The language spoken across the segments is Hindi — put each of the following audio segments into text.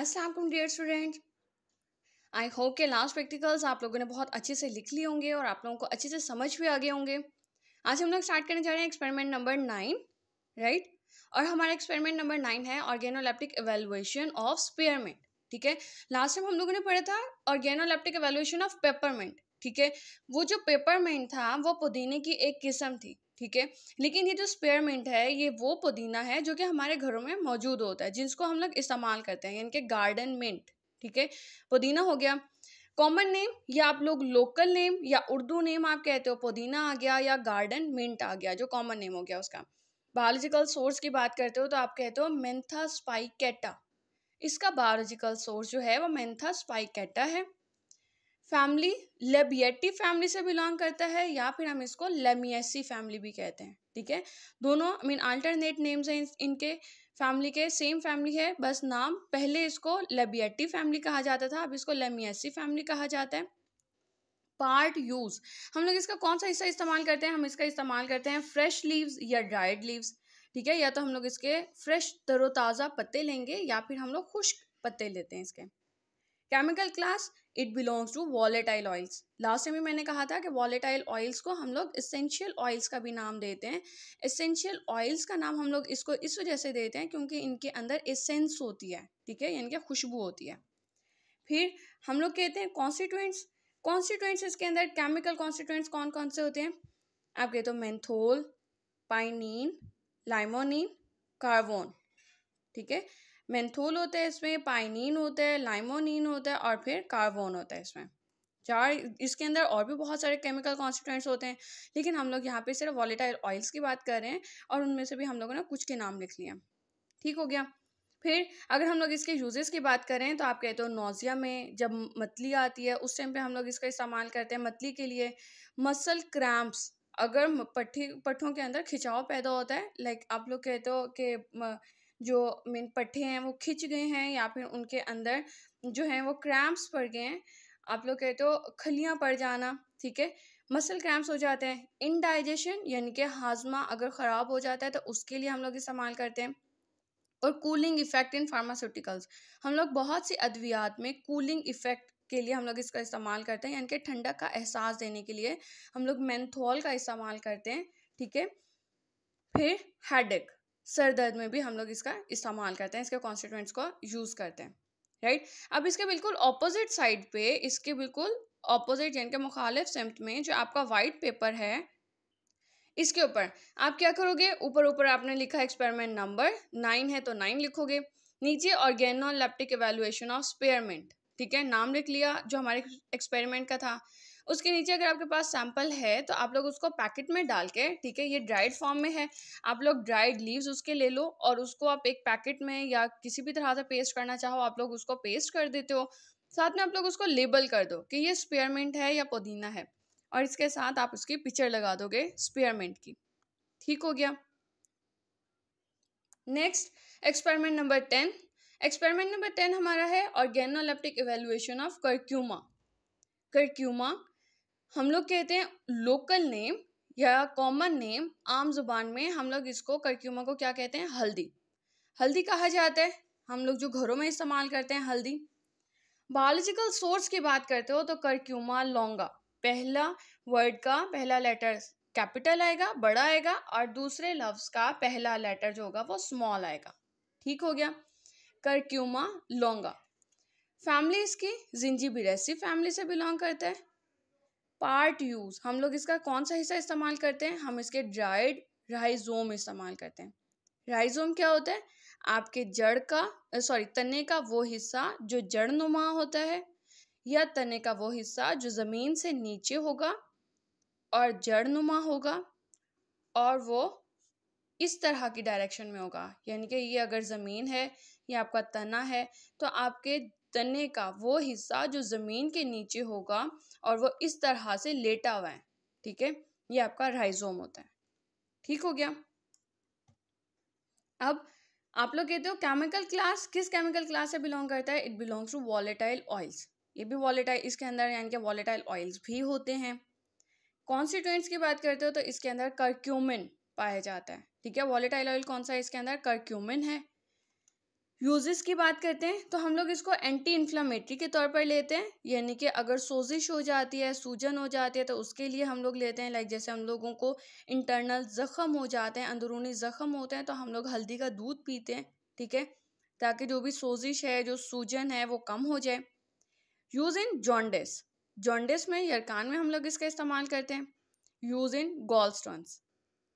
Aslam dear student I hope के लास्ट प्रैक्टिकल्स आप लोगों ने बहुत अच्छे से लिख लिए होंगे और आप लोगों को अच्छे से समझ भी आ गए होंगे आज हम लोग स्टार्ट करने जा रहे हैं एक्सपेरिमेंट नंबर नाइन राइट और हमारा एक्सपेरिमेंट नंबर नाइन है ऑर्गेनोलैप्टिक एवेलुएशन ऑफ स्पेयरमेंट ठीक है लास्ट टाइम हम लोगों ने पढ़ा था ऑर्गेनोलैप्टिक एवेलुएशन ऑफ पेपरमेंट ठीक है वो जो पेपरमेंट था वो पुदीने की एक किस्म थी ठीक है लेकिन ये जो स्पेयरमेंट है ये वो पुदीना है जो कि हमारे घरों में मौजूद होता है जिसको हम लोग इस्तेमाल करते हैं यानी कि गार्डन मिंट ठीक है पुदीना हो गया कॉमन नेम या आप लोग लोकल नेम या उर्दू नेम आप कहते हो पुदीना आ गया या गार्डन मिंट आ गया जो कॉमन नेम हो गया उसका बायोलॉजिकल सोर्स की बात करते हो तो आप कहते हो मेंथा स्पाइकेटा इसका बायोलॉजिकल सोर्स जो है वो मेंथा स्पाइकेटा है फैमिली लेबियटी फैमिली से बिलोंग करता है या फिर हम इसको लेमियसी फैमिली भी कहते हैं ठीक है दोनों आई मीन अल्टरनेट नेम्स हैं इनके फैमिली के सेम फैमिली है बस नाम पहले इसको लेबियटी फैमिली कहा जाता था अब इसको लेमियसी फैमिली कहा जाता है पार्ट यूज़ हम लोग इसका कौन सा हिस्सा इस्तेमाल करते हैं हम इसका इस्तेमाल करते हैं फ्रेश लीव्स या ड्राइड लीव्स ठीक है या तो हम लोग इसके फ्रेश तरोताज़ा पत्ते लेंगे या फिर हम लोग खुश्क पत्ते लेते हैं इसके chemical class it belongs to volatile oils last time भी मैंने कहा था कि वॉलेटाइल ऑयल्स को हम लोग इसेंशियल ऑयल्स का भी नाम देते हैं इसेंशियल ऑयल्स का नाम हम लोग इसको इस वजह से देते हैं क्योंकि इनके अंदर एसेंस होती है ठीक है यानी कि खुशबू होती है फिर हम लोग कहते हैं कॉन्स्टिट्यूंट्स कॉन्स्टिट्यूंट्स इसके अंदर केमिकल कॉन्स्टिट्यूंट्स कौन कौन से होते हैं आप कहते हो मैंथोल पाइनिन लाइमोनिन कार्बोन ठीक है मैंथोल होता है इसमें पाइनिन होता है लाइमोनिन होता है और फिर कार्बोन होता है इसमें चार इसके अंदर और भी बहुत सारे केमिकल कॉन्स्टिट्यूंट्स होते हैं लेकिन हम लोग यहाँ पे सिर्फ वॉलेटाइल ऑयल्स की बात कर रहे हैं और उनमें से भी हम लोगों ने कुछ के नाम लिख लिए ठीक हो गया फिर अगर हम लोग इसके यूजेस की बात करें तो आप कहते हो नोज़िया में जब मतली आती है उस टाइम पे हम लोग इसका इस्तेमाल करते हैं मतली के लिए मसल क्रैम्प्स अगर पट्टी पट्ठों के अंदर खिंचाव पैदा होता है लाइक आप लोग कहते हो कि जो मीन पट्टे हैं वो खिंच गए हैं या फिर उनके अंदर जो हैं वो क्रैम्प्स पड़ गए हैं आप लोग कहते हो खलियाँ पड़ जाना ठीक है मसल क्रैम्प्स हो जाते हैं इनडाइजेशन यानी कि हाजमा अगर ख़राब हो जाता है तो उसके लिए हम लोग इस्तेमाल करते हैं और कूलिंग इफ़ेक्ट इन फार्मास्यूटिकल्स हम लोग बहुत सी अद्वियात में कूलिंग इफ़ेक्ट के लिए हम लोग इसका इस्तेमाल करते हैं यानी कि ठंडक का एहसास देने के लिए हम लोग मैंथोल का इस्तेमाल करते हैं ठीक है फिर हेडेक सर दर्द में भी हम लोग इसका इस्तेमाल करते हैं इसके कॉन्स्टिट्यूंट्स को यूज़ करते हैं राइट अब इसके बिल्कुल ऑपोजिट साइड पे इसके बिल्कुल ऑपोजिट यानी कि मुखालिफ सिम्ट में जो आपका वाइट पेपर है इसके ऊपर आप क्या करोगे ऊपर ऊपर आपने लिखा एक्सपेरिमेंट नंबर नाइन है तो नाइन लिखोगे नीचे ऑर्गेनोलेप्टिक एवेलुएशन ऑफ स्पेयरमेंट ठीक है नाम लिख लिया जो हमारे एक्सपेरिमेंट का था उसके नीचे अगर आपके पास सैम्पल है तो आप लोग उसको पैकेट में डाल के ठीक है ये ड्राइड फॉर्म में है आप लोग ड्राइड लीव्स उसके ले लो और उसको आप एक पैकेट में या किसी भी तरह से पेस्ट करना चाहो आप लोग उसको पेस्ट कर देते हो साथ में आप लोग उसको लेबल कर दो कि ये स्पेयरमेंट है या पुदीना है और इसके साथ आप उसकी पिक्चर लगा दोगे स्पेयरमेंट की ठीक हो गया next experiment number ten experiment number ten हमारा है organoleptic evaluation of curcuma curcuma हम लोग कहते हैं लोकल नेम या कॉमन नेम आम जुबान में हम लोग इसको करक्यूमा को क्या कहते हैं हल्दी हल्दी कहा जाता है हम लोग जो घरों में इस्तेमाल करते हैं हल्दी बायोलॉजिकल सोर्स की बात करते हो तो करक्यूमा लौंगा पहला वर्ड का पहला लेटर कैपिटल आएगा बड़ा आएगा और दूसरे लफ्ज़ का पहला लेटर जो होगा वो स्मॉल आएगा ठीक हो गया करक्यूमा लौंगा फैमिली इसकी जिंजीबिरेसी फैमिली से बिलोंग करता है पार्ट यूज़ हम लोग इसका कौन सा हिस्सा इस्तेमाल करते हैं हम इसके ड्राइड राइजोम इस्तेमाल करते हैं राइजोम क्या होता है आपके जड़ का सॉरी तने का वो हिस्सा जो जड़ नुमा होता है या तने का वो हिस्सा जो ज़मीन से नीचे होगा और जड़ नुमा होगा और वो इस तरह की डायरेक्शन में होगा यानी कि ये अगर ज़मीन है या आपका तना है तो आपके तने का वो हिस्सा जो ज़मीन के नीचे होगा और वो इस तरह से लेटा हुआ है ठीक है ये आपका राइजोम होता है ठीक हो गया अब आप लोग कहते हो केमिकल क्लास किस केमिकल क्लास से बिलोंग करता है it belongs to volatile oils ये भी वॉलेटाइल इसके अंदर यानी कि वॉलेटाइल ऑयल्स भी होते हैं कॉन्स्टिट्यूएंट्स की बात करते हो तो इसके अंदर करक्यूमिन पाया जाता है ठीक है वॉलेटाइल ऑयल कौन सा है इसके अंदर करक्यूमिन है यूजेस की बात करते हैं तो हम लोग इसको एंटी इन्फ्लामेटरी के तौर पर लेते हैं यानी कि अगर सोजिश हो जाती है सूजन हो जाती है तो उसके लिए हम लोग लेते हैं लाइक जैसे हम लोगों को इंटरनल ज़ख़म हो जाते हैं अंदरूनी ज़ख़म होते हैं तो हम लोग हल्दी का दूध पीते हैं ठीक है ताकि जो भी सोजिश है जो सूजन है वो कम हो जाए यूज़ इन जॉन्डिस जॉन्डिस में यरकान में हम लोग इसका इस्तेमाल करते हैं यूज़ इन गॉल स्टोन्स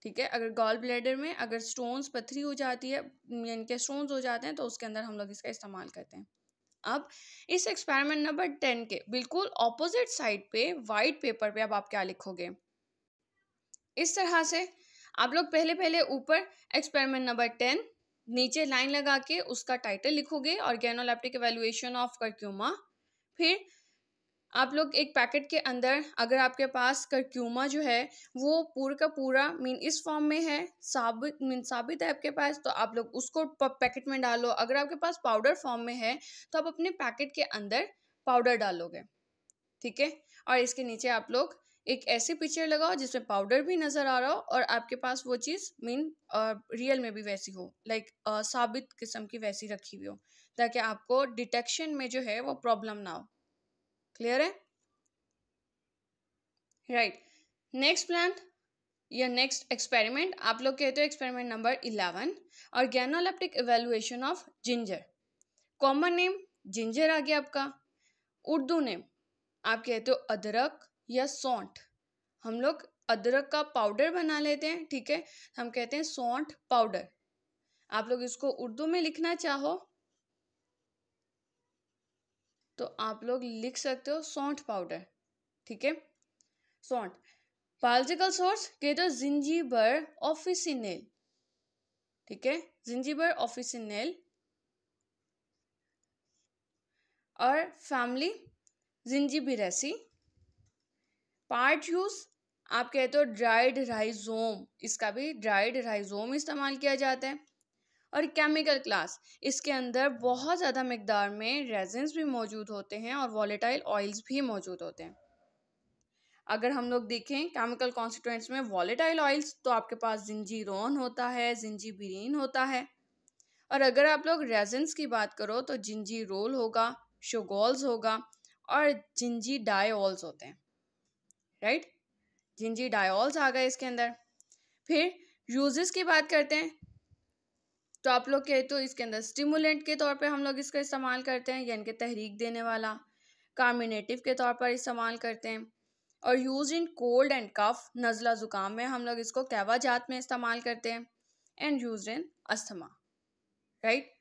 ठीक है अगर गॉल ब्लेडर में अगर स्टोन्स पथरी हो जाती है यानी कि स्टोन्स हो जाते हैं तो उसके अंदर हम लोग इसका इस्तेमाल करते हैं अब इस एक्सपेरिमेंट नंबर टेन के बिल्कुल ऑपोजिट साइड पे वाइट पेपर पे अब आप क्या लिखोगे इस तरह से आप लोग पहले पहले ऊपर एक्सपेरिमेंट नंबर टेन नीचे लाइन लगा के उसका टाइटल लिखोगे और गैनोलैप्टिक एवेल्युएशन ऑफ करक्यूमा फिर आप लोग एक पैकेट के अंदर अगर आपके पास करक्यूमा जो है वो पूरा का पूरा मीन इस फॉर्म में है साबित मीन साबित है आपके पास तो आप लोग उसको पैकेट में डालो अगर आपके पास पाउडर फॉर्म में है तो आप अपने पैकेट के अंदर पाउडर डालोगे ठीक है और इसके नीचे आप लोग एक ऐसी पिक्चर लगाओ जिसमें पाउडर भी नज़र आ रहा हो और आपके पास वो चीज़ मीन रियल में भी वैसी हो लाइक like, साबित किस्म की वैसी रखी हुई हो ताकि आपको डिटेक्शन में जो है वो प्रॉब्लम ना हो क्लियर है राइट नेक्स्ट प्लांट या नेक्स्ट एक्सपेरिमेंट आप लोग कहते हो experiment number eleven organoleptic evaluation of ginger common name ginger आ गया आपका उर्दू नेम आप कहते हो अदरक या सौंठ हम लोग अदरक का पाउडर बना लेते हैं ठीक है हम कहते हैं सौंठ पाउडर आप लोग इसको उर्दू में लिखना चाहो तो आप लोग लिख सकते हो सौंठ पाउडर ठीक है सौंठ बायोलॉजिकल सोर्स कहते हो जिंजीबर ऑफिसिनेल ठीक है जिंजीबर ऑफिसिनेल और फैमिली जिंजीबिरेसी पार्ट यूज आप कहते हो ड्राइड राइजोम इसका भी ड्राइड राइजोम इस्तेमाल किया जाता है और केमिकल क्लास इसके अंदर बहुत ज़्यादा मकदार में रेजेंस भी मौजूद होते हैं और वॉलेटाइल ऑयल्स भी मौजूद होते हैं अगर हम लोग देखें केमिकल कॉन्स्टिट्यूंट्स में वॉलेटाइल ऑयल्स तो आपके पास जिंजीरोन होता है जिंजीबीरीन होता है और अगर आप लोग रेजेंस की बात करो तो जिंजी रोल होगा शोगोल्स होगा और जिंजी डायल्स होते हैं राइट जिंजी डायल्स आ गए इसके अंदर फिर यूजेस की बात करते हैं तो आप लोग कहते तो इसके अंदर स्टिमुलेंट के तौर पे हम लोग इसका इस्तेमाल करते हैं यानी कि तहरीक देने वाला कार्मिनेटिव के तौर पर इस्तेमाल करते हैं और use in cold and cough नज़ला ज़ुकाम में हम लोग इसको जात में इस्तेमाल करते हैं and use in asthma right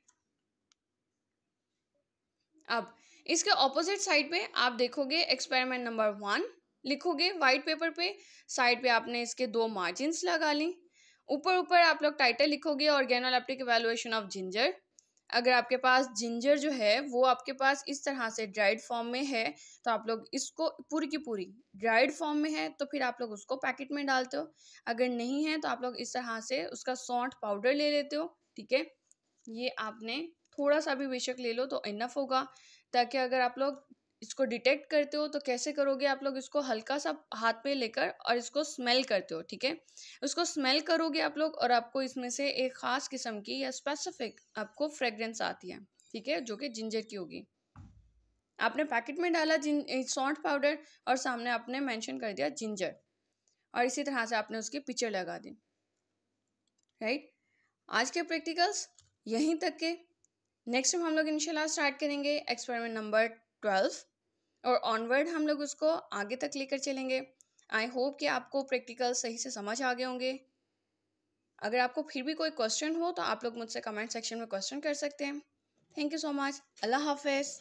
अब इसके ऑपोजिट साइड पे आप देखोगे एक्सपेरिमेंट नंबर वन लिखोगे वाइट पेपर पे साइड पे आपने इसके दो मार्जिन लगा ली ऊपर ऊपर आप लोग टाइटल लिखोगे ऑर्गेनोलेप्टिक एवेलुएशन ऑफ जिंजर अगर आपके पास जिंजर जो है वो आपके पास इस तरह से ड्राइड फॉर्म में है तो आप लोग इसको पूरी की पूरी ड्राइड फॉर्म में है तो फिर आप लोग उसको पैकेट में डालते हो अगर नहीं है तो आप लोग इस तरह से उसका सॉन्ट पाउडर ले लेते हो ठीक है ये आपने थोड़ा सा भी बेशक ले लो तो इनफ होगा ताकि अगर आप लोग इसको डिटेक्ट करते हो तो कैसे करोगे आप लोग इसको हल्का सा हाथ पे लेकर और इसको स्मेल करते हो ठीक है इसको स्मेल करोगे आप लोग और आपको इसमें से एक ख़ास किस्म की या स्पेसिफिक आपको फ्रेग्रेंस आती है ठीक है जो कि जिंजर की होगी आपने पैकेट में डाला जिन सॉन्ट पाउडर और सामने आपने मैंशन कर दिया जिंजर और इसी तरह से आपने उसकी पिक्चर लगा दी राइट आज के प्रैक्टिकल्स यहीं तक के नेक्स्ट हम लोग इनशाला स्टार्ट करेंगे एक्सपेरिमेंट नंबर ट्वेल्व और ऑनवर्ड हम लोग उसको आगे तक लेकर चलेंगे आई होप कि आपको प्रैक्टिकल सही से समझ आ गए होंगे अगर आपको फिर भी कोई क्वेश्चन हो तो आप लोग मुझसे कमेंट सेक्शन में क्वेश्चन कर सकते हैं थैंक यू सो मच अल्लाह हाफिज़